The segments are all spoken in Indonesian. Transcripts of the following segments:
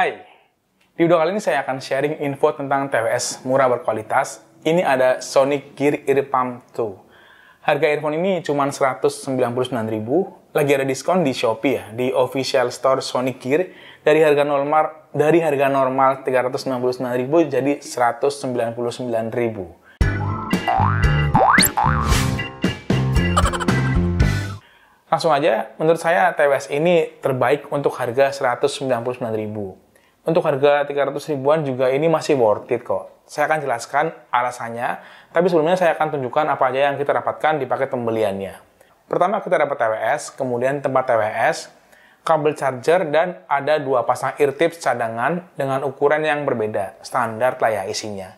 Hai, di video kali ini saya akan sharing info tentang TWS murah berkualitas. Ini ada Sonic Gear Earpump 2. Harga earphone ini cuma 199.000, lagi ada diskon di Shopee ya, di official store Sonic Gear dari harga normal dari harga normal 399.000 jadi 199.000. Langsung aja, menurut saya TWS ini terbaik untuk harga 199.000. Untuk harga 300 ribuan juga ini masih worth it kok. Saya akan jelaskan alasannya, tapi sebelumnya saya akan tunjukkan apa aja yang kita dapatkan di paket pembeliannya. Pertama kita dapat TWS, kemudian tempat TWS, kabel charger, dan ada dua pasang tips cadangan dengan ukuran yang berbeda, standar lah ya isinya.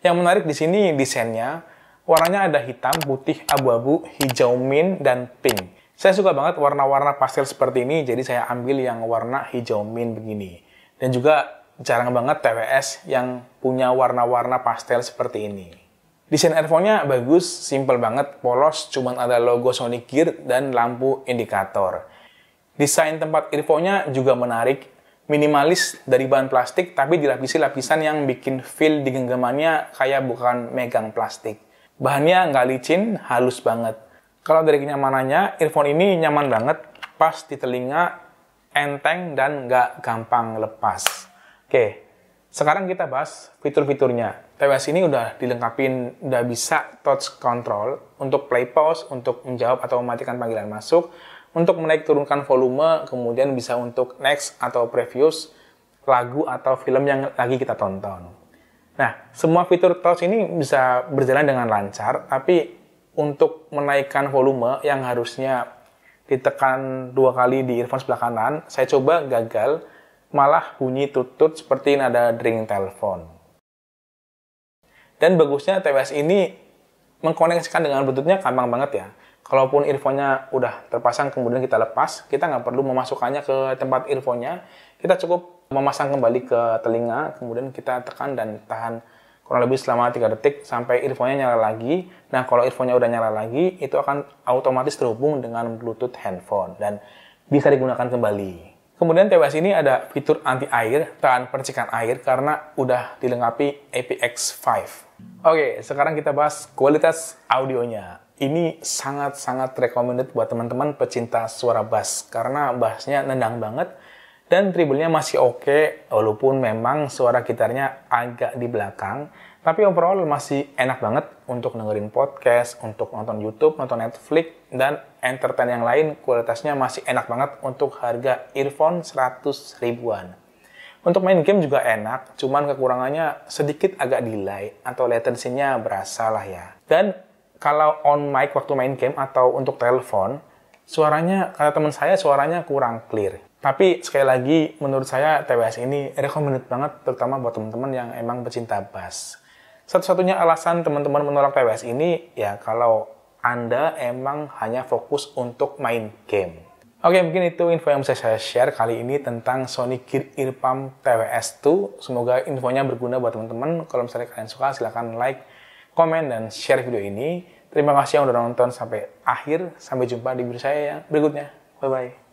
Yang menarik di sini desainnya, warnanya ada hitam, putih, abu-abu, hijau mint, dan pink. Saya suka banget warna-warna pastel seperti ini, jadi saya ambil yang warna hijau mint begini. Dan juga jarang banget TWS yang punya warna-warna pastel seperti ini. Desain earphone-nya bagus, simple banget, polos, cuma ada logo Sonic Gear dan lampu indikator. Desain tempat earphone-nya juga menarik, minimalis dari bahan plastik tapi dilapisi lapisan yang bikin feel di genggamannya kayak bukan megang plastik. Bahannya nggak licin, halus banget. Kalau dari kenyamanannya, earphone ini nyaman banget, pas di telinga enteng dan nggak gampang lepas. Oke, sekarang kita bahas fitur-fiturnya. TWS ini udah dilengkapi, udah bisa touch control untuk play pause, untuk menjawab atau mematikan panggilan masuk, untuk menaik turunkan volume, kemudian bisa untuk next atau previous lagu atau film yang lagi kita tonton. Nah, semua fitur touch ini bisa berjalan dengan lancar, tapi untuk menaikkan volume yang harusnya ditekan dua kali di earphone sebelah kanan, saya coba gagal, malah bunyi tutut seperti nada ring telepon. Dan bagusnya TWS ini mengkoneksikan dengan bluetoothnya gampang banget ya. Kalaupun earphone-nya udah terpasang kemudian kita lepas, kita nggak perlu memasukkannya ke tempat earphone-nya. Kita cukup memasang kembali ke telinga, kemudian kita tekan dan tahan kurang lebih selama 3 detik sampai earphone-nya nyala lagi. Nah, kalau earphone-nya udah nyala lagi, itu akan otomatis terhubung dengan Bluetooth handphone dan bisa digunakan kembali. Kemudian TWS ini ada fitur anti air, tahan percikan air karena udah dilengkapi APX5. Oke, sekarang kita bahas kualitas audionya. Ini sangat-sangat recommended buat teman-teman pecinta suara bass karena bassnya nendang banget dan tribulnya masih oke okay, walaupun memang suara gitarnya agak di belakang tapi overall masih enak banget untuk dengerin podcast, untuk nonton YouTube, nonton Netflix, dan entertain yang lain kualitasnya masih enak banget untuk harga earphone 100 ribuan. Untuk main game juga enak, cuman kekurangannya sedikit agak delay atau latency-nya berasa lah ya. Dan kalau on mic waktu main game atau untuk telepon, suaranya, kata teman saya suaranya kurang clear. Tapi sekali lagi menurut saya TWS ini recommended banget terutama buat teman-teman yang emang pecinta bass. Satu-satunya alasan teman-teman menolak TWS ini ya kalau Anda emang hanya fokus untuk main game. Oke, mungkin itu info yang bisa saya share kali ini tentang Sony Gear Earpump TWS2. Semoga infonya berguna buat teman-teman. Kalau misalnya kalian suka, silahkan like, komen, dan share video ini. Terima kasih yang udah nonton sampai akhir. Sampai jumpa di video saya yang berikutnya. Bye-bye.